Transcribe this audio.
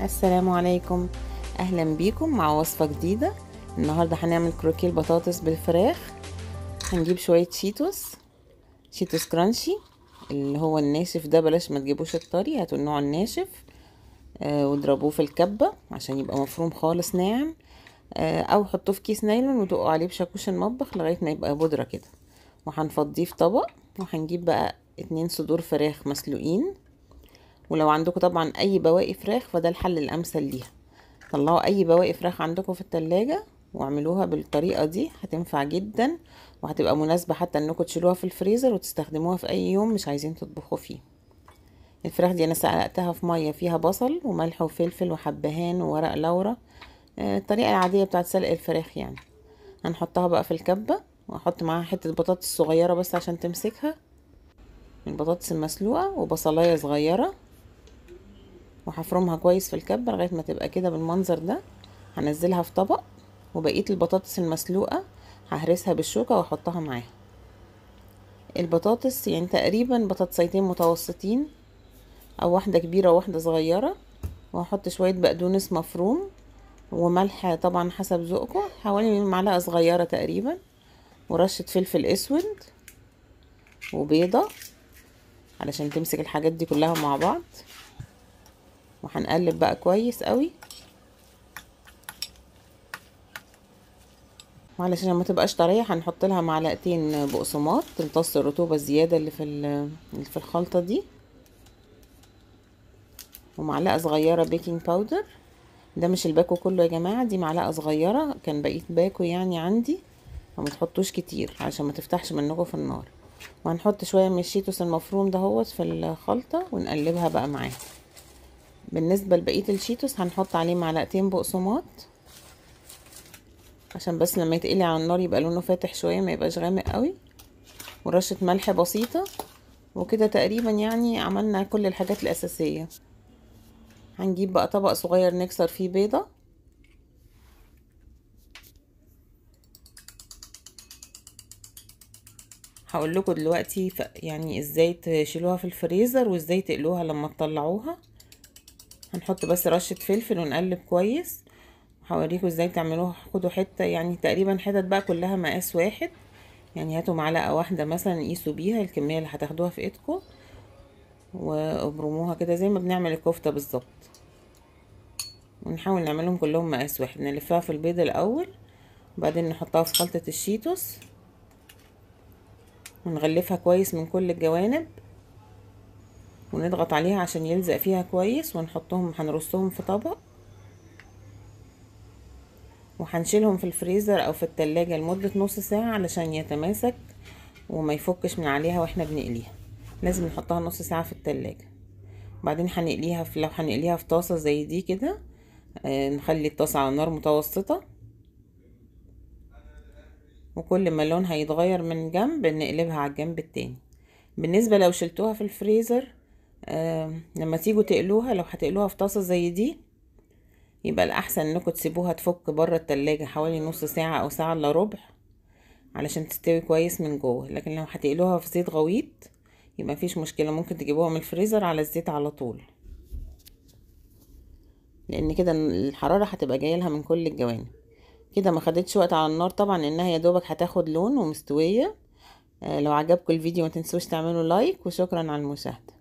السلام عليكم اهلا بيكم مع وصفه جديده النهارده هنعمل كروكيه البطاطس بالفراخ هنجيب شويه شيتوس شيتوس كرانشي اللي هو الناشف ده بلاش ما تجيبوش الطري هاتوا النوع الناشف آه واضربوه في الكبه عشان يبقى مفروم خالص ناعم آه او حطوه في كيس نايلون ودقوا عليه بشاكوش المطبخ لغايه ما يبقى بودره كده وهنفضيه في طبق وهنجيب بقى اتنين صدور فراخ مسلوقين ولو عندكم طبعا اي بواقي فراخ فده الحل الامثل ليها طلعوا اي بواقي فراخ عندكم في التلاجة واعملوها بالطريقة دي هتنفع جدا وهتبقى مناسبة حتى انكم تشيلوها في الفريزر وتستخدموها في اي يوم مش عايزين تطبخوا فيه الفراخ دي انا سلقتها في مية فيها بصل وملح وفلفل وحبهان وورق لورا آه، الطريقة العادية بتاعت سلق الفراخ يعني هنحطها بقى في الكبة وهحط معاها حتة بطاطس صغيرة بس عشان تمسكها البطاطس المسلوقة وبصلاية صغيرة وهفرمها كويس في الكبه لغايه ما تبقى كده بالمنظر ده هنزلها في طبق وبقيه البطاطس المسلوقه ههرسها بالشوكه واحطها معاها البطاطس يعني تقريبا بطاطسيتين متوسطين او واحده كبيره وواحده صغيره وهحط شويه بقدونس مفروم وملح طبعا حسب ذوقكم حوالي معلقه صغيره تقريبا ورشه فلفل اسود وبيضه علشان تمسك الحاجات دي كلها مع بعض وهنقلب بقى كويس قوي وعلشان ما تبقاش طريه هنحط لها معلقتين بقسماط تمتص الرطوبه الزياده اللي في اللي في الخلطه دي ومعلقه صغيره بيكنج باودر ده مش الباكو كله يا جماعه دي معلقه صغيره كان بقيت باكو يعني عندي فما تحطوش كتير عشان ما تفتحش منكم في النار وهنحط شويه من الشيتوس المفروم دهوت في الخلطه ونقلبها بقى معاها بالنسبة لبقية الشيتوس هنحط عليه معلقتين بقسماط عشان بس لما يتقلي على النار يبقى لونه فاتح شوية ما يبقاش غامق قوي ورشة ملح بسيطة وكده تقريبا يعني عملنا كل الحاجات الأساسية هنجيب بقى طبق صغير نكسر فيه بيضة هقول لكم دلوقتي يعني ازاي تشيلوها في الفريزر وازاي تقلوها لما تطلعوها هنحط بس رشة فلفل ونقلب كويس هوريكم ازاي تعملوها خدوا حتة يعني تقريبا حتت بقى كلها مقاس واحد يعني هاتوا معلقة واحدة مثلا قيسوا بيها الكمية اللي هتاخدوها في ايدكم وابرموها كده زي ما بنعمل الكفتة بالظبط ونحاول نعملهم كلهم مقاس واحد نلفها في البيض الاول وبعدين نحطها في خلطة الشيتوس ونغلفها كويس من كل الجوانب ونضغط عليها عشان يلزق فيها كويس ونحطهم هنرصهم في طبق وهنشيلهم في الفريزر او في التلاجة لمدة نص ساعة علشان يتماسك وما يفكش من عليها واحنا بنقليها لازم نحطها نص ساعة في التلاجة بعدين هنقليها في لو هنقليها في طاسة زي دي كده آه، نخلي الطاسة على نار متوسطة وكل ما اللون هيتغير من جنب نقلبها على الجنب التاني بالنسبة لو شلتوها في الفريزر لما تيجوا تقلوها لو هتقلوها في طاسه زي دي يبقى الاحسن انكم تسيبوها تفك بره التلاجة حوالي نص ساعه او ساعه الا ربع علشان تستوي كويس من جوه لكن لو هتقلوها في زيت غويط يبقى مفيش مشكله ممكن تجيبوها من الفريزر على الزيت على طول لان كده الحراره هتبقى جايه لها من كل الجوانب كده ما خدتش وقت على النار طبعا انها يا دوبك هتاخد لون ومستويه آه، لو عجبكم الفيديو ما تنسوش تعملوا لايك وشكرا على المشاهده